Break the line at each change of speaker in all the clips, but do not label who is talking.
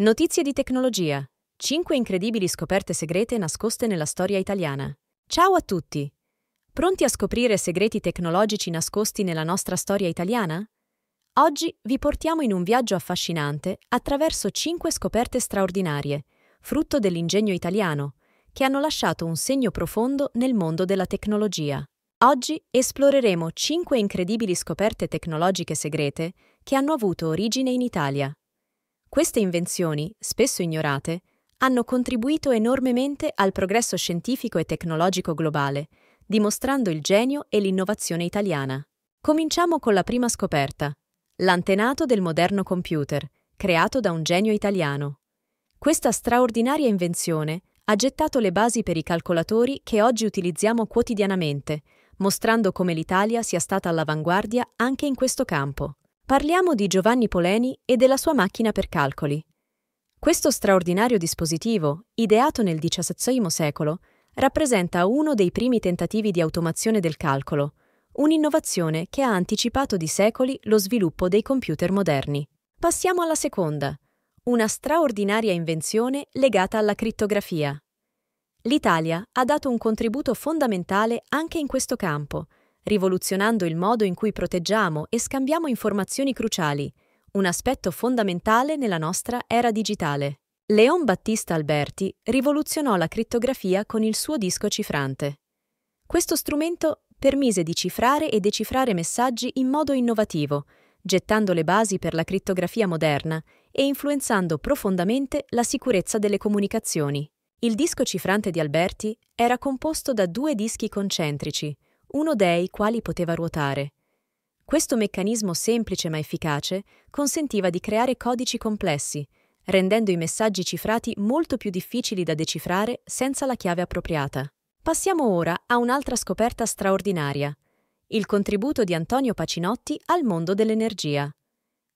Notizie di tecnologia. 5 incredibili scoperte segrete nascoste nella storia italiana. Ciao a tutti! Pronti a scoprire segreti tecnologici nascosti nella nostra storia italiana? Oggi vi portiamo in un viaggio affascinante attraverso 5 scoperte straordinarie, frutto dell'ingegno italiano, che hanno lasciato un segno profondo nel mondo della tecnologia. Oggi esploreremo 5 incredibili scoperte tecnologiche segrete che hanno avuto origine in Italia. Queste invenzioni, spesso ignorate, hanno contribuito enormemente al progresso scientifico e tecnologico globale, dimostrando il genio e l'innovazione italiana. Cominciamo con la prima scoperta, l'antenato del moderno computer, creato da un genio italiano. Questa straordinaria invenzione ha gettato le basi per i calcolatori che oggi utilizziamo quotidianamente, mostrando come l'Italia sia stata all'avanguardia anche in questo campo. Parliamo di Giovanni Poleni e della sua macchina per calcoli. Questo straordinario dispositivo, ideato nel XVII secolo, rappresenta uno dei primi tentativi di automazione del calcolo, un'innovazione che ha anticipato di secoli lo sviluppo dei computer moderni. Passiamo alla seconda, una straordinaria invenzione legata alla crittografia. L'Italia ha dato un contributo fondamentale anche in questo campo, rivoluzionando il modo in cui proteggiamo e scambiamo informazioni cruciali, un aspetto fondamentale nella nostra era digitale. Leon Battista Alberti rivoluzionò la crittografia con il suo disco cifrante. Questo strumento permise di cifrare e decifrare messaggi in modo innovativo, gettando le basi per la crittografia moderna e influenzando profondamente la sicurezza delle comunicazioni. Il disco cifrante di Alberti era composto da due dischi concentrici, uno dei quali poteva ruotare. Questo meccanismo semplice ma efficace consentiva di creare codici complessi, rendendo i messaggi cifrati molto più difficili da decifrare senza la chiave appropriata. Passiamo ora a un'altra scoperta straordinaria, il contributo di Antonio Pacinotti al mondo dell'energia.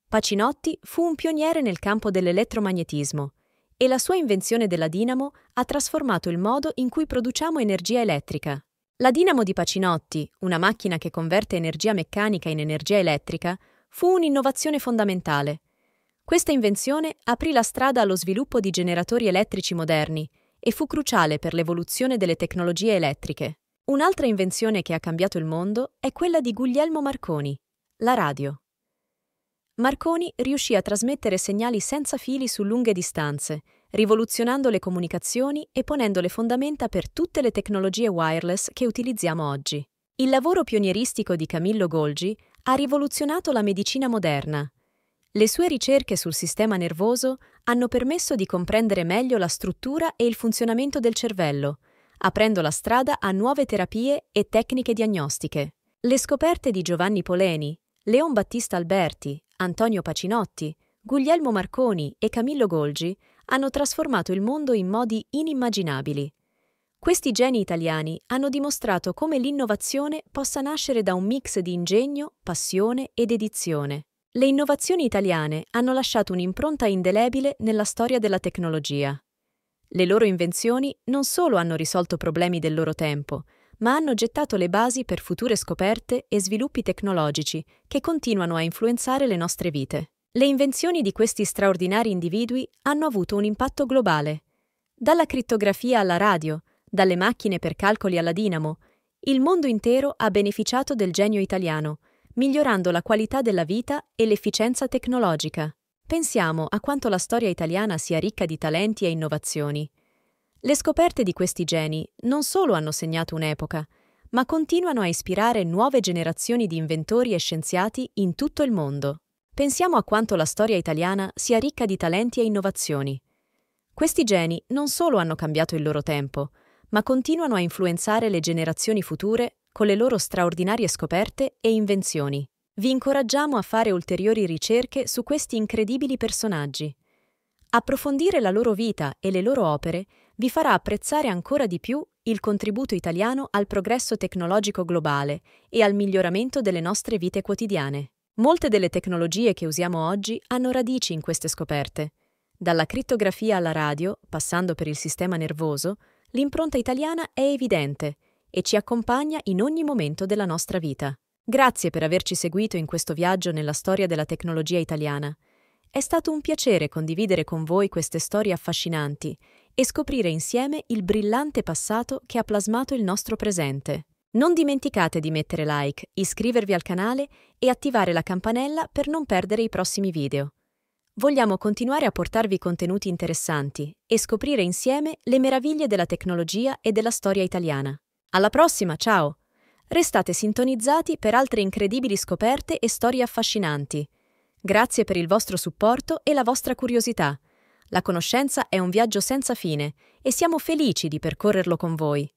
Pacinotti fu un pioniere nel campo dell'elettromagnetismo e la sua invenzione della dinamo ha trasformato il modo in cui produciamo energia elettrica. La Dinamo di Pacinotti, una macchina che converte energia meccanica in energia elettrica, fu un'innovazione fondamentale. Questa invenzione aprì la strada allo sviluppo di generatori elettrici moderni e fu cruciale per l'evoluzione delle tecnologie elettriche. Un'altra invenzione che ha cambiato il mondo è quella di Guglielmo Marconi, la radio. Marconi riuscì a trasmettere segnali senza fili su lunghe distanze rivoluzionando le comunicazioni e ponendo le fondamenta per tutte le tecnologie wireless che utilizziamo oggi. Il lavoro pionieristico di Camillo Golgi ha rivoluzionato la medicina moderna. Le sue ricerche sul sistema nervoso hanno permesso di comprendere meglio la struttura e il funzionamento del cervello, aprendo la strada a nuove terapie e tecniche diagnostiche. Le scoperte di Giovanni Poleni, Leon Battista Alberti, Antonio Pacinotti, Guglielmo Marconi e Camillo Golgi hanno trasformato il mondo in modi inimmaginabili. Questi geni italiani hanno dimostrato come l'innovazione possa nascere da un mix di ingegno, passione ed edizione. Le innovazioni italiane hanno lasciato un'impronta indelebile nella storia della tecnologia. Le loro invenzioni non solo hanno risolto problemi del loro tempo, ma hanno gettato le basi per future scoperte e sviluppi tecnologici che continuano a influenzare le nostre vite. Le invenzioni di questi straordinari individui hanno avuto un impatto globale. Dalla crittografia alla radio, dalle macchine per calcoli alla dinamo, il mondo intero ha beneficiato del genio italiano, migliorando la qualità della vita e l'efficienza tecnologica. Pensiamo a quanto la storia italiana sia ricca di talenti e innovazioni. Le scoperte di questi geni non solo hanno segnato un'epoca, ma continuano a ispirare nuove generazioni di inventori e scienziati in tutto il mondo. Pensiamo a quanto la storia italiana sia ricca di talenti e innovazioni. Questi geni non solo hanno cambiato il loro tempo, ma continuano a influenzare le generazioni future con le loro straordinarie scoperte e invenzioni. Vi incoraggiamo a fare ulteriori ricerche su questi incredibili personaggi. Approfondire la loro vita e le loro opere vi farà apprezzare ancora di più il contributo italiano al progresso tecnologico globale e al miglioramento delle nostre vite quotidiane. Molte delle tecnologie che usiamo oggi hanno radici in queste scoperte. Dalla crittografia alla radio, passando per il sistema nervoso, l'impronta italiana è evidente e ci accompagna in ogni momento della nostra vita. Grazie per averci seguito in questo viaggio nella storia della tecnologia italiana. È stato un piacere condividere con voi queste storie affascinanti e scoprire insieme il brillante passato che ha plasmato il nostro presente. Non dimenticate di mettere like, iscrivervi al canale e attivare la campanella per non perdere i prossimi video. Vogliamo continuare a portarvi contenuti interessanti e scoprire insieme le meraviglie della tecnologia e della storia italiana. Alla prossima, ciao! Restate sintonizzati per altre incredibili scoperte e storie affascinanti. Grazie per il vostro supporto e la vostra curiosità. La conoscenza è un viaggio senza fine e siamo felici di percorrerlo con voi.